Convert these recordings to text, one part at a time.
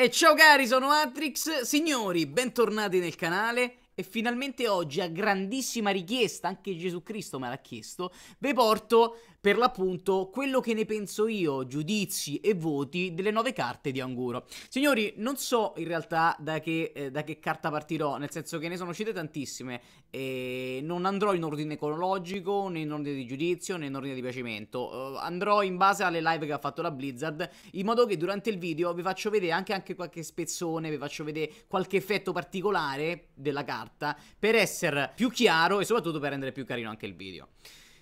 E ciao cari, sono Atrix, signori, bentornati nel canale e finalmente oggi, a grandissima richiesta, anche Gesù Cristo me l'ha chiesto, vi porto per l'appunto quello che ne penso io, giudizi e voti delle nove carte di Anguro. Signori, non so in realtà da che, eh, da che carta partirò, nel senso che ne sono uscite tantissime e non andrò in ordine cronologico, né in ordine di giudizio, né in ordine di piacimento. Uh, andrò in base alle live che ha fatto la Blizzard, in modo che durante il video vi faccio vedere anche, anche qualche spezzone, vi faccio vedere qualche effetto particolare della carta per essere più chiaro e soprattutto per rendere più carino anche il video.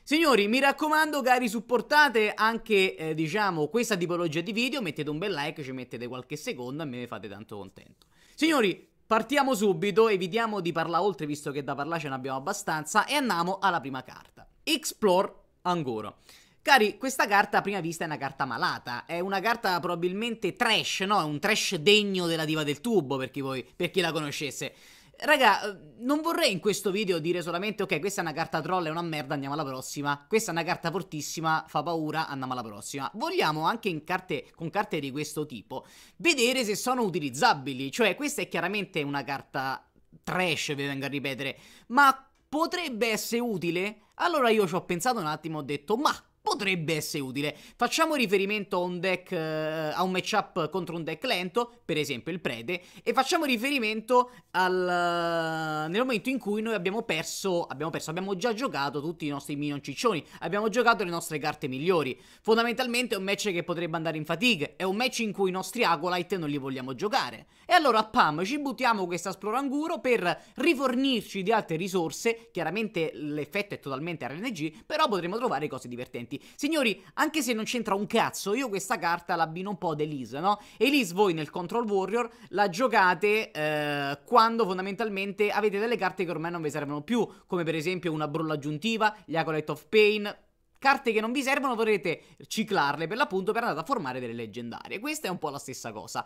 Signori, mi raccomando, cari, supportate anche, eh, diciamo, questa tipologia di video. Mettete un bel like, ci mettete qualche secondo, e me ne fate tanto contento. Signori, partiamo subito, evitiamo di parlare oltre, visto che da parlare ce ne abbiamo abbastanza, e andiamo alla prima carta. Explore ancora. Cari, questa carta a prima vista è una carta malata, è una carta probabilmente trash, no? È un trash degno della diva del tubo, per chi, voi, per chi la conoscesse. Raga, eh, non vorrei in questo video dire solamente ok, questa è una carta troll, è una merda, andiamo alla prossima. Questa è una carta fortissima, fa paura, andiamo alla prossima. Vogliamo anche carte, con carte di questo tipo vedere se sono utilizzabili. Cioè, questa è chiaramente una carta trash, vi vengo a ripetere, ma potrebbe essere utile? Allora io ci ho pensato un attimo, ho detto ma potrebbe essere utile. Facciamo riferimento a un deck, uh, a un matchup contro un deck lento, per esempio il prete, e facciamo riferimento al... Uh, nel momento in cui noi abbiamo perso, abbiamo perso, abbiamo già giocato tutti i nostri minion ciccioni, abbiamo giocato le nostre carte migliori. Fondamentalmente è un match che potrebbe andare in fatigue, è un match in cui i nostri Agolite non li vogliamo giocare. E allora, pam, ci buttiamo questa Sploranguro per rifornirci di altre risorse, chiaramente l'effetto è totalmente RNG, però potremo trovare cose divertenti punti. Signori, anche se non c'entra un cazzo, io questa carta l'abbino un po' ad Elise, no? Elise voi nel Control Warrior la giocate eh, quando fondamentalmente avete delle carte che ormai non vi servono più, come per esempio una brulla aggiuntiva, gli Acolyte of Pain, carte che non vi servono potrete ciclarle per l'appunto per andare a formare delle leggendarie. Questa è un po' la stessa cosa.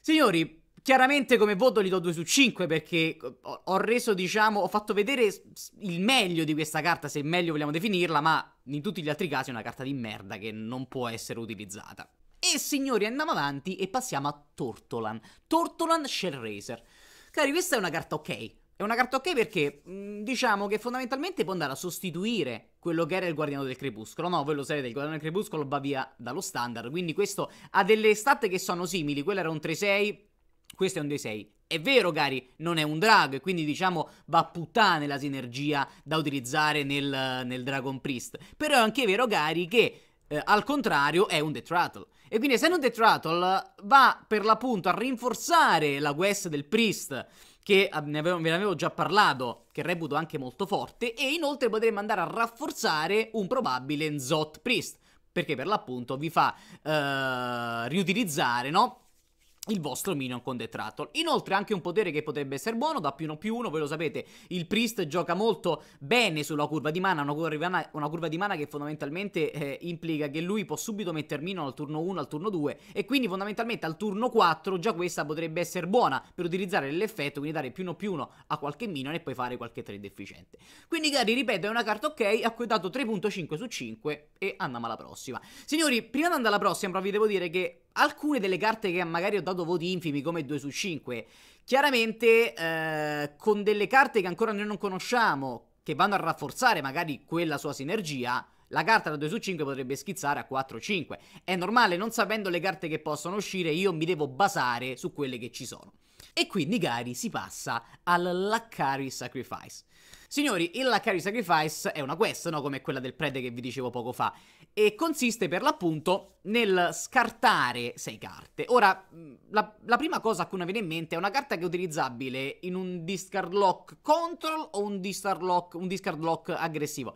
Signori, Chiaramente come voto gli do 2 su 5 perché ho reso, diciamo, ho fatto vedere il meglio di questa carta, se meglio vogliamo definirla, ma in tutti gli altri casi è una carta di merda che non può essere utilizzata. E signori, andiamo avanti e passiamo a Tortolan. Tortolan Shellraiser. Cari, questa è una carta ok. È una carta ok perché mm, diciamo che fondamentalmente può andare a sostituire quello che era il Guardiano del Crepuscolo. No, voi lo sapete, il Guardiano del Crepuscolo va via dallo standard. Quindi questo ha delle stat che sono simili. Quello era un 3-6 questo è un dei 6. È vero, Gary, non è un drago, e quindi diciamo va a puttane la sinergia da utilizzare nel, nel Dragon Priest. Però è anche vero, Gary, che eh, al contrario è un Death Rattle. E quindi essendo un Death Rattle va per l'appunto a rinforzare la quest del Priest che ah, ne avevo, ve ne avevo già parlato, che reputo anche molto forte, e inoltre potremmo andare a rafforzare un probabile Nzot Priest, perché per l'appunto vi fa uh, riutilizzare, no? il vostro minion con The Trattle. Inoltre anche un potere che potrebbe essere buono, da più uno più uno, voi lo sapete, il Priest gioca molto bene sulla curva di mana, una curva di mana, una curva di mana che fondamentalmente eh, implica che lui può subito mettere minion al turno 1, al turno 2 e quindi fondamentalmente al turno 4 già questa potrebbe essere buona per utilizzare l'effetto, quindi dare più uno più uno a qualche minion e poi fare qualche trade efficiente. Quindi cari, ripeto, è una carta ok, a cui ho dato 3.5 su 5 e andiamo alla prossima. Signori, prima di andare alla prossima però vi devo dire che alcune delle carte che magari ho dato voti infimi come 2 su 5 chiaramente eh, con delle carte che ancora noi non conosciamo che vanno a rafforzare magari quella sua sinergia la carta da 2 su 5 potrebbe schizzare a 4 5 è normale non sapendo le carte che possono uscire io mi devo basare su quelle che ci sono e quindi cari si passa al Laccari Sacrifice Signori, il Lacari Sacrifice è una quest, no? Come quella del prete che vi dicevo poco fa. E consiste per l'appunto nel scartare sei carte. Ora, la, la prima cosa a cui non viene in mente è una carta che è utilizzabile in un discard lock control o un discard lock, un discard lock aggressivo.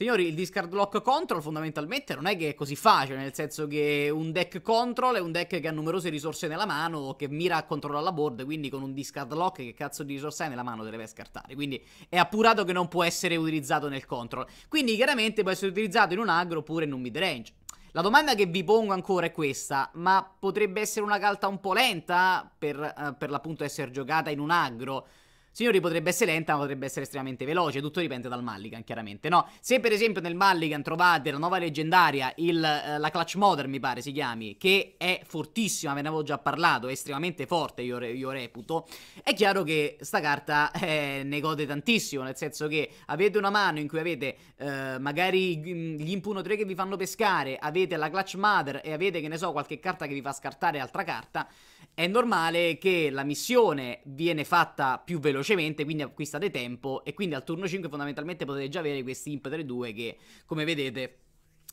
Signori, il discard lock control fondamentalmente non è che è così facile, nel senso che un deck control è un deck che ha numerose risorse nella mano, che mira a controllare la board, quindi con un discard lock che cazzo di risorse hai nella mano te le vai scartare. Quindi è appurato che non può essere utilizzato nel control. Quindi chiaramente può essere utilizzato in un aggro oppure in un mid range. La domanda che vi pongo ancora è questa, ma potrebbe essere una carta un po' lenta per, eh, per l'appunto essere giocata in un aggro? Signori potrebbe essere lenta, ma potrebbe essere estremamente veloce. Tutto dipende dal Mulligan, chiaramente, no? Se per esempio nel Mulligan trovate la nuova leggendaria, il, eh, la Clutch Mother, mi pare si chiami, che è fortissima, ve ne avevo già parlato, è estremamente forte, io, io reputo, è chiaro che sta carta eh, ne gode tantissimo, nel senso che avete una mano in cui avete eh, magari gli impuno 3 che vi fanno pescare, avete la Clutch Mother e avete, che ne so, qualche carta che vi fa scartare altra carta, è normale che la missione viene fatta più veloce velocemente, quindi acquistate tempo e quindi al turno 5 fondamentalmente potete già avere questi imp 3-2 che, come vedete,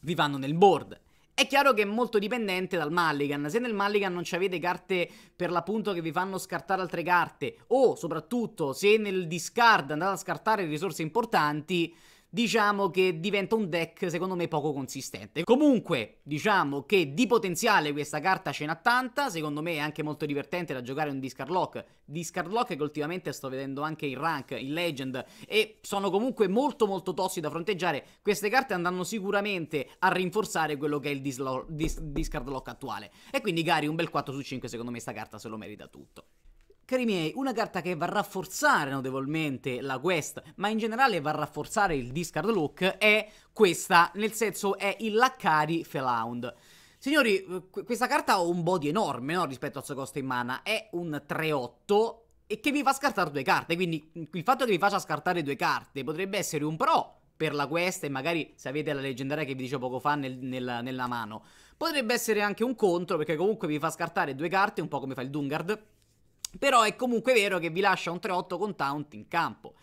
vi vanno nel board. È chiaro che è molto dipendente dal Mulligan, se nel Mulligan non avete carte per l'appunto che vi fanno scartare altre carte o soprattutto se nel discard andate a scartare risorse importanti diciamo che diventa un deck secondo me poco consistente. Comunque, diciamo che di potenziale questa carta ce n'ha tanta, secondo me è anche molto divertente da giocare un Discard Lock. Discard Lock che ultimamente sto vedendo anche in rank, in legend, e sono comunque molto molto tossi da fronteggiare. Queste carte andranno sicuramente a rinforzare quello che è il dis Lock attuale. E quindi Gary un bel 4 su 5 secondo me sta carta se lo merita tutto. Cari miei, una carta che va a rafforzare notevolmente la quest, ma in generale va a rafforzare il discard look, è questa, nel senso è il Laccari Felound. Signori, eh, questa carta ha un body enorme no? rispetto al suo costo in mana, è un 3-8 e che vi fa scartare due carte, quindi il fatto che vi faccia scartare due carte potrebbe essere un pro per la quest e magari se avete la leggendaria che vi dicevo poco fa nel, nel, nella mano, potrebbe essere anche un contro perché comunque vi fa scartare due carte, un po' come fa il Dungard però è comunque vero che vi lascia un 3-8 con Taunt in campo.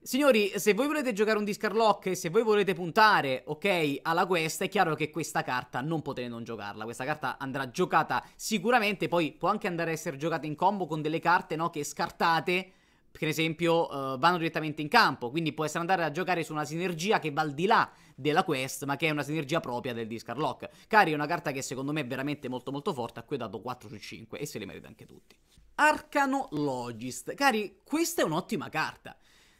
Signori, se voi volete giocare un Discarlock e se voi volete puntare, ok, alla quest, è chiaro che questa carta non potete non giocarla. Questa carta andrà giocata sicuramente, poi può anche andare a essere giocata in combo con delle carte, no, che scartate, per esempio, uh, vanno direttamente in campo. Quindi può essere andare a giocare su una sinergia che va al di là della quest, ma che è una sinergia propria del Discarlock. Cari, è una carta che secondo me è veramente molto molto forte, a cui ho dato 4 su 5 e se le merita anche tutti. Arcano Logist. Cari, questa è un'ottima carta.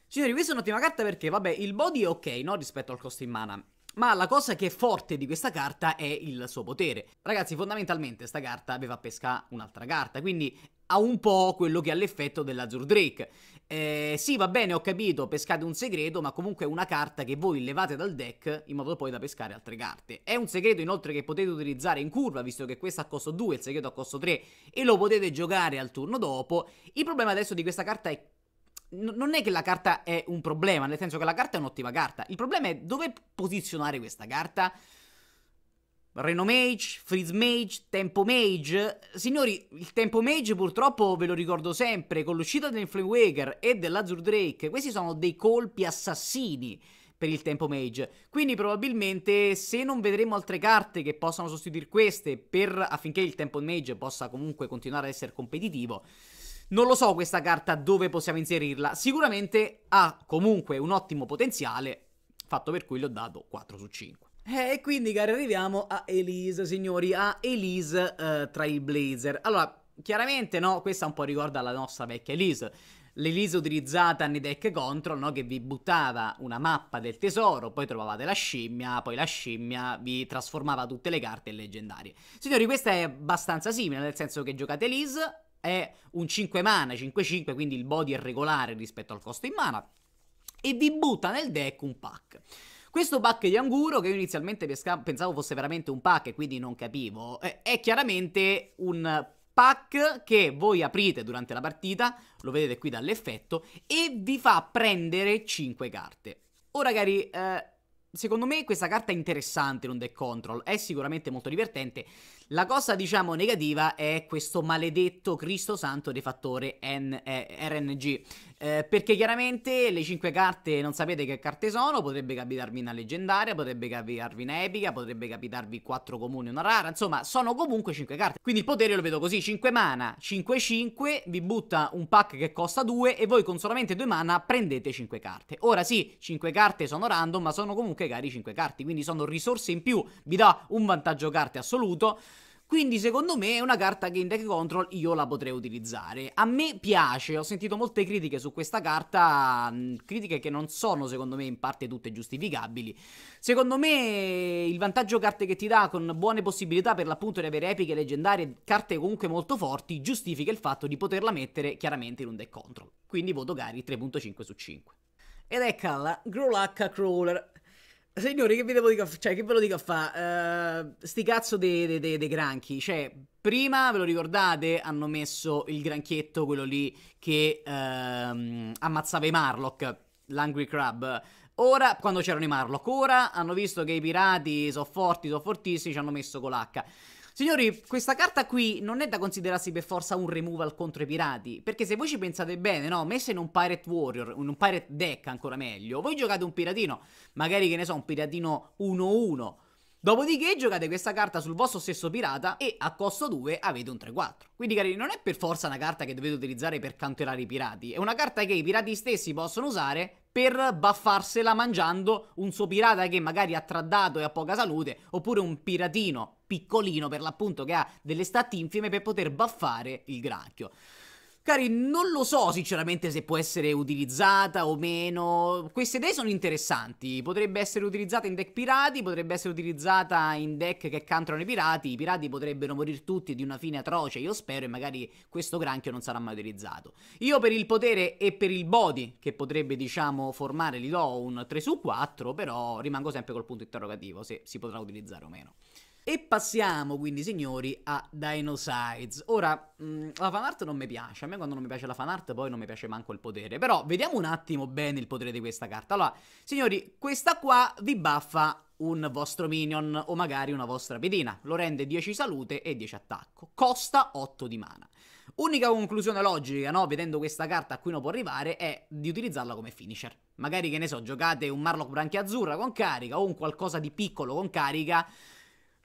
Signori, questa è un'ottima carta perché, vabbè, il body è ok, no? Rispetto al costo in mana. Ma la cosa che è forte di questa carta è il suo potere. Ragazzi, fondamentalmente sta carta aveva a pesca un'altra carta, quindi ha un po' quello che ha l'effetto dell'Azur Drake. Eh, sì, va bene, ho capito, pescate un segreto, ma comunque è una carta che voi levate dal deck in modo poi da pescare altre carte. È un segreto inoltre che potete utilizzare in curva, visto che questo ha costo 2, il segreto ha costo 3 e lo potete giocare al turno dopo. Il problema adesso di questa carta è non è che la carta è un problema, nel senso che la carta è un'ottima carta. Il problema è dove posizionare questa carta. Reno Mage, Freeze Mage, Tempo Mage. Signori, il Tempo Mage purtroppo ve lo ricordo sempre, con l'uscita del Flame Waker e dell'Azur Drake, questi sono dei colpi assassini per il Tempo Mage. Quindi probabilmente se non vedremo altre carte che possano sostituire queste per, affinché il Tempo Mage possa comunque continuare ad essere competitivo, non lo so questa carta dove possiamo inserirla. Sicuramente ha comunque un ottimo potenziale, fatto per cui le ho dato 4 su 5. Eh, e quindi, cari, arriviamo a Elise, signori, a Elise uh, Trailblazer. Allora, chiaramente, no, questa un po' ricorda la nostra vecchia Elise l'Elise utilizzata nei deck control, no? che vi buttava una mappa del tesoro, poi trovavate la scimmia, poi la scimmia vi trasformava tutte le carte leggendarie. Signori, questa è abbastanza simile, nel senso che giocate Elise, è un 5 mana, 5-5, quindi il body è regolare rispetto al costo in mana, e vi butta nel deck un pack. Questo pack di Anguro, che io inizialmente pensavo fosse veramente un pack e quindi non capivo, è chiaramente un pack che voi aprite durante la partita, lo vedete qui dall'effetto, e vi fa prendere 5 carte. Ora, cari, eh, Secondo me questa carta è interessante in un deck control, è sicuramente molto divertente. La cosa, diciamo, negativa è questo maledetto Cristo Santo defattore N- eh, RNG. Eh, perché chiaramente le 5 carte non sapete che carte sono, potrebbe capitarvi una leggendaria, potrebbe capitarvi una epica, potrebbe capitarvi 4 comuni, una rara, insomma sono comunque 5 carte. Quindi il potere lo vedo così, 5 mana, 5-5, vi butta un pack che costa 2 e voi con solamente 2 mana prendete 5 carte. Ora sì, 5 carte sono random ma sono comunque spiegare i 5 carte, quindi sono risorse in più, vi dà un vantaggio carte assoluto. Quindi secondo me è una carta che in deck control io la potrei utilizzare. A me piace, ho sentito molte critiche su questa carta, mm, critiche che non sono secondo me in parte tutte giustificabili. Secondo me il vantaggio carte che ti dà con buone possibilità per l'appunto di avere epiche leggendarie, carte comunque molto forti, giustifica il fatto di poterla mettere chiaramente in un deck control. Quindi voto Gary 3.5 su 5. Ed eccola, Grolacca Crawler. Signori, che vi devo dire? Cioè, che ve lo dico a fa? Uh, sti cazzo dei de, de, granchi. Cioè, prima, ve lo ricordate, hanno messo il granchietto, quello lì che uh, ammazzava i Marlock, l'Hungry Crab. Ora, quando c'erano i Marlock, ora hanno visto che i pirati sono forti, sono fortissimi, ci hanno messo con l'H. Signori, questa carta qui non è da considerarsi per forza un removal contro i pirati, perché se voi ci pensate bene, no, messa in un Pirate Warrior, in un Pirate Deck ancora meglio, voi giocate un piratino, magari che ne so, un piratino 1-1, Dopodiché giocate questa carta sul vostro stesso pirata e a costo 2 avete un 3-4. Quindi cari, non è per forza una carta che dovete utilizzare per canterare i pirati, è una carta che i pirati stessi possono usare per baffarsela mangiando un suo pirata che magari ha traddato e ha poca salute, oppure un piratino piccolino per l'appunto che ha delle stat infime per poter baffare il granchio. Cari, non lo so sinceramente se può essere utilizzata o meno. Queste idee sono interessanti. Potrebbe essere utilizzata in deck pirati, potrebbe essere utilizzata in deck che cantrano i pirati. I pirati potrebbero morire tutti di una fine atroce, io spero, e magari questo granchio non sarà mai utilizzato. Io per il potere e per il body, che potrebbe diciamo formare, gli do un 3 su 4, però rimango sempre col punto interrogativo se si potrà utilizzare o meno. E passiamo quindi, signori, a Dinosides. Ora, mh, mm, la fanart non mi piace. A me quando non mi piace la fanart poi non mi piace manco il potere. Però vediamo un attimo bene il potere di questa carta. Allora, signori, questa qua vi buffa un vostro minion o magari una vostra pedina. Lo rende 10 salute e 10 attacco. Costa 8 di mana. Unica conclusione logica, no? Vedendo questa carta a cui uno può arrivare è di utilizzarla come finisher. Magari, che ne so, giocate un Marlock Azzurra con carica o un qualcosa di piccolo con carica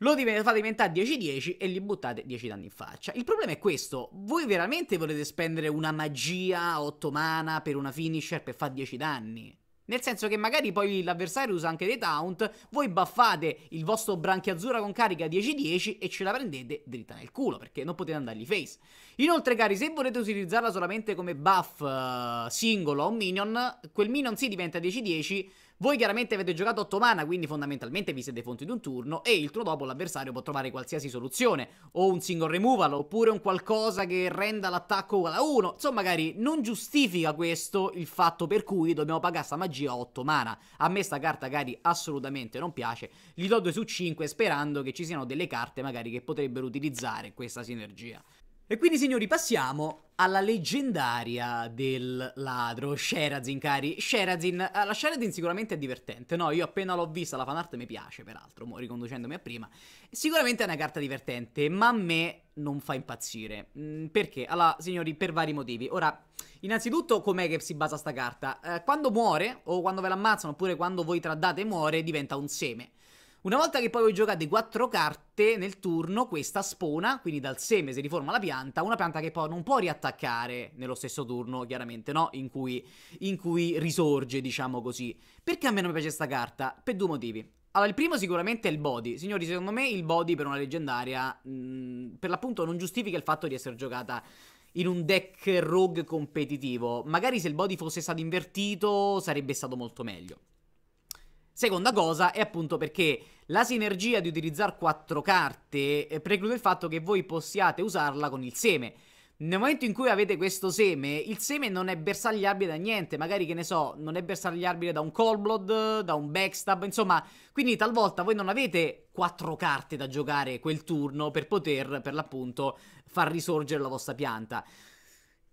lo fate diventare 10-10 e gli buttate 10 danni in faccia. Il problema è questo, voi veramente volete spendere una magia ottomana per una finisher per fare 10 danni? Nel senso che magari poi l'avversario usa anche dei taunt, voi baffate il vostro branchiazzura con carica 10-10 e ce la prendete dritta nel culo, perché non potete andargli face. Inoltre, cari, se volete utilizzarla solamente come buff uh, singolo a un minion, quel minion si diventa 10-10, voi chiaramente avete giocato 8 mana, quindi fondamentalmente vi siete fonti di un turno e il turno dopo l'avversario può trovare qualsiasi soluzione, o un single removal, oppure un qualcosa che renda l'attacco uguale a 1. Insomma, magari non giustifica questo il fatto per cui dobbiamo pagare sta magia 8 mana. A me sta carta, cari, assolutamente non piace. Gli do 2 su 5 sperando che ci siano delle carte magari che potrebbero utilizzare questa sinergia. E quindi signori passiamo alla leggendaria del ladro, Sherazin cari, Sherazin, eh, la Sherazin sicuramente è divertente, no? Io appena l'ho vista la fanart mi piace peraltro, mo, riconducendomi a prima, sicuramente è una carta divertente, ma a me non fa impazzire, mm, perché? Allora signori per vari motivi, ora innanzitutto com'è che si basa sta carta? Eh, quando muore o quando ve l'ammazzano oppure quando voi tradate muore diventa un seme, una volta che poi voi giocate quattro carte nel turno, questa spona, quindi dal seme si riforma la pianta, una pianta che poi non può riattaccare nello stesso turno, chiaramente, no? In cui, in cui risorge, diciamo così. Perché a me non mi piace questa carta? Per due motivi. Allora, il primo sicuramente è il body. Signori, secondo me il body per una leggendaria, mh, mm, per l'appunto, non giustifica il fatto di essere giocata in un deck rogue competitivo. Magari se il body fosse stato invertito, sarebbe stato molto meglio. Seconda cosa è appunto perché la sinergia di utilizzare quattro carte eh, preclude il fatto che voi possiate usarla con il seme. Nel momento in cui avete questo seme, il seme non è bersagliabile da niente, magari che ne so, non è bersagliabile da un Coldblood, da un Backstab, insomma, quindi talvolta voi non avete quattro carte da giocare quel turno per poter, per l'appunto, far risorgere la vostra pianta.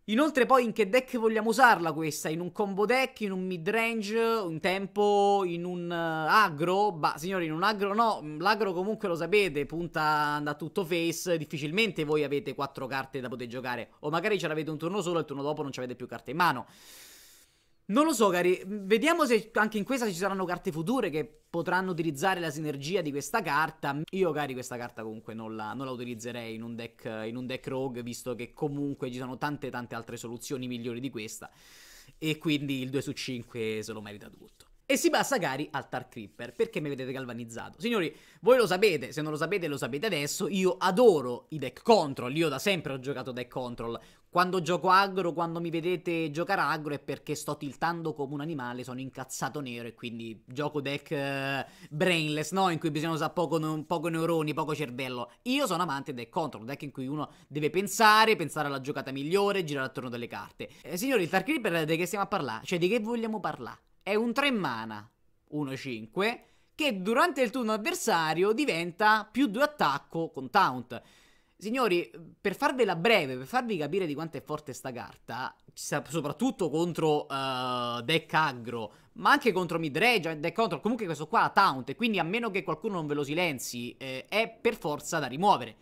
Inoltre poi in che deck vogliamo usarla questa? In un combo deck, in un mid range, un tempo, in un uh, agro? Bah, signori, in un aggro no, mm, l'aggro comunque lo sapete, punta da tutto face, difficilmente voi avete quattro carte da poter giocare, o magari ce l'avete un turno solo e il turno dopo non ci avete più carte in mano. Non lo so, cari. Vediamo se anche in questa ci saranno carte future che potranno utilizzare la sinergia di questa carta. Io, cari, questa carta comunque non la, non la utilizzerei in un, deck, in un deck rogue, visto che comunque ci sono tante tante altre soluzioni migliori di questa. E quindi il 2 su 5 se lo merita tutto. E si passa, cari, al Tar Creeper, perché mi avete galvanizzato. Signori, voi lo sapete, se non lo sapete lo sapete adesso, io adoro i deck control, io da sempre ho giocato deck control, quando gioco agro, quando mi vedete giocare agro è perché sto tiltando come un animale, sono incazzato nero e quindi gioco deck eh, brainless, no? In cui bisogna usare poco, poco, neuroni, poco cervello. Io sono amante del control, deck in cui uno deve pensare, pensare alla giocata migliore, girare attorno delle carte. Eh, signori, il Tark Reaper di che stiamo a parlare? Cioè di che vogliamo parlare? È un 3 mana, 1-5, che durante il turno avversario diventa più 2 attacco con taunt. Signori, per farvela breve, per farvi capire di quanto è forte sta carta, soprattutto contro uh, deck aggro, ma anche contro midrange, deck control, comunque questo qua ha taunt, quindi a meno che qualcuno non ve lo silenzi, eh, è per forza da rimuovere.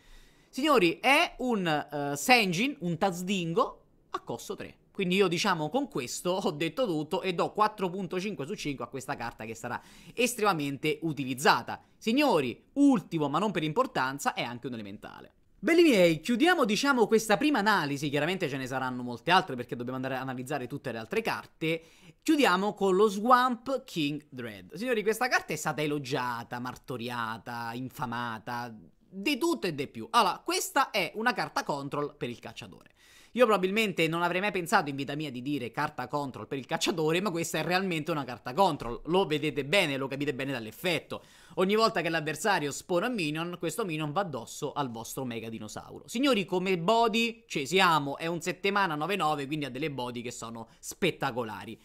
Signori, è un uh, Senjin, un Tazdingo, a costo 3. Quindi io diciamo con questo ho detto tutto e do 4.5 su 5 a questa carta che sarà estremamente utilizzata. Signori, ultimo ma non per importanza è anche un elementale. Belli miei, chiudiamo diciamo questa prima analisi, chiaramente ce ne saranno molte altre perché dobbiamo andare a analizzare tutte le altre carte, chiudiamo con lo Swamp King Dread. Signori, questa carta è stata elogiata, martoriata, infamata, di tutto e di più. Allora, questa è una carta control per il cacciatore. Io probabilmente non avrei mai pensato in vita mia di dire carta control per il cacciatore, ma questa è realmente una carta control. Lo vedete bene, lo capite bene dall'effetto. Ogni volta che l'avversario spona un minion, questo minion va addosso al vostro mega dinosauro. Signori, come body ci siamo, è un settimana 9-9, quindi ha delle body che sono spettacolari.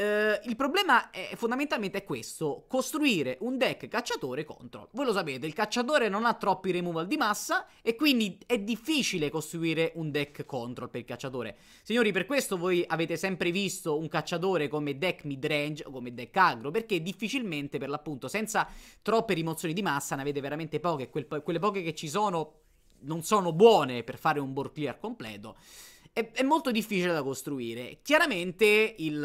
Uh, il problema è fondamentalmente è questo, costruire un deck cacciatore contro. Voi lo sapete, il cacciatore non ha troppi removal di massa e quindi è difficile costruire un deck control per il cacciatore. Signori, per questo voi avete sempre visto un cacciatore come deck midrange o come deck agro, perché difficilmente per l'appunto, senza troppe rimozioni di massa, ne avete veramente poche, quelle poche che ci sono non sono buone per fare un board clear completo è, è molto difficile da costruire. Chiaramente il,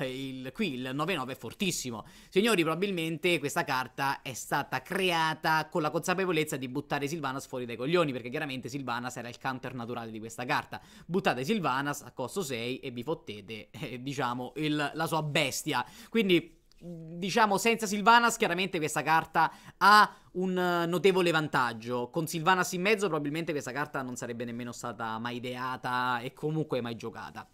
eh, il, qui il 9-9 è fortissimo. Signori, probabilmente questa carta è stata creata con la consapevolezza di buttare Silvanas fuori dai coglioni, perché chiaramente Silvanas era il counter naturale di questa carta. Buttate Silvanas a costo 6 e vi fottete, eh, diciamo, il, la sua bestia. Quindi diciamo senza Silvanas chiaramente questa carta ha un eh, notevole vantaggio. Con Silvanas in mezzo probabilmente questa carta non sarebbe nemmeno stata mai ideata e comunque mai giocata.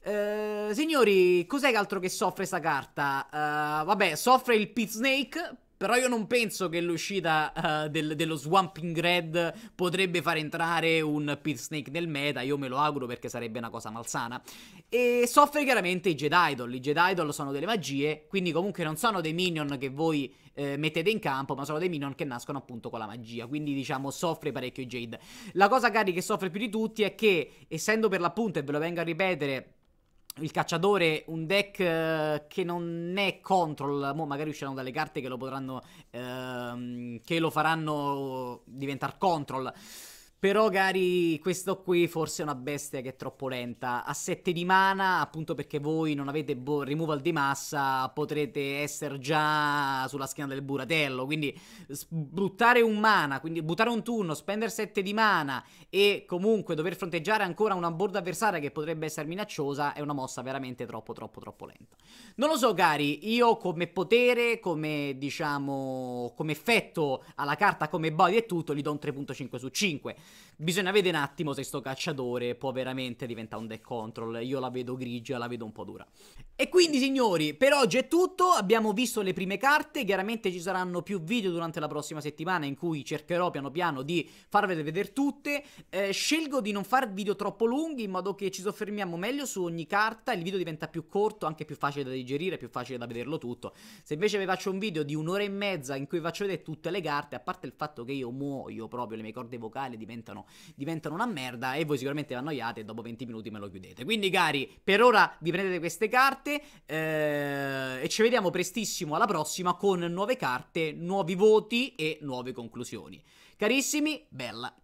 Eh, signori, cos'è che altro che soffre questa carta? Eh, vabbè, soffre il Pit Snake però io non penso che l'uscita uh, del, dello Swamping Red potrebbe far entrare un Pit Snake nel meta. Io me lo auguro perché sarebbe una cosa malsana. E soffre chiaramente i Jedi Idol. I Jedi Idol sono delle magie, quindi comunque non sono dei minion che voi eh, mettete in campo, ma sono dei minion che nascono appunto con la magia. Quindi diciamo soffre parecchio i Jade. La cosa, cari, che soffre più di tutti è che, essendo per l'appunto, e ve lo vengo a ripetere il cacciatore, un deck eh, che non è control, mo magari usciranno dalle carte che lo potranno, ehm, che lo faranno eh, diventare control. Però, cari, questo qui forse è una bestia che è troppo lenta. A 7 di mana, appunto perché voi non avete bo- removal di massa, potrete essere già sulla schiena del buratello. Quindi, buttare un mana, quindi buttare un turno, spendere 7 di mana e comunque dover fronteggiare ancora una board avversaria che potrebbe essere minacciosa è una mossa veramente troppo, troppo, troppo lenta. Non lo so, cari, io come potere, come diciamo, come effetto alla carta, come body e tutto, gli do un 3.5 su 5. Bisogna vedere un attimo se sto cacciatore può veramente diventare un deck control. Io la vedo grigia, la vedo un po' dura. E quindi, signori, per oggi è tutto. Abbiamo visto le prime carte. Chiaramente ci saranno più video durante la prossima settimana in cui cercherò piano piano di farvele vedere tutte. Eh, scelgo di non fare video troppo lunghi in modo che ci soffermiamo meglio su ogni carta. Il video diventa più corto, anche più facile da digerire, più facile da vederlo tutto. Se invece vi faccio un video di un'ora e mezza in cui faccio vedere tutte le carte, a parte il fatto che io muoio proprio, le mie corde vocali diventano diventano, diventano una merda e voi sicuramente vi annoiate e dopo 20 minuti me lo chiudete. Quindi cari, per ora vi prendete queste carte eh, e ci vediamo prestissimo alla prossima con nuove carte, nuovi voti e nuove conclusioni. Carissimi, bella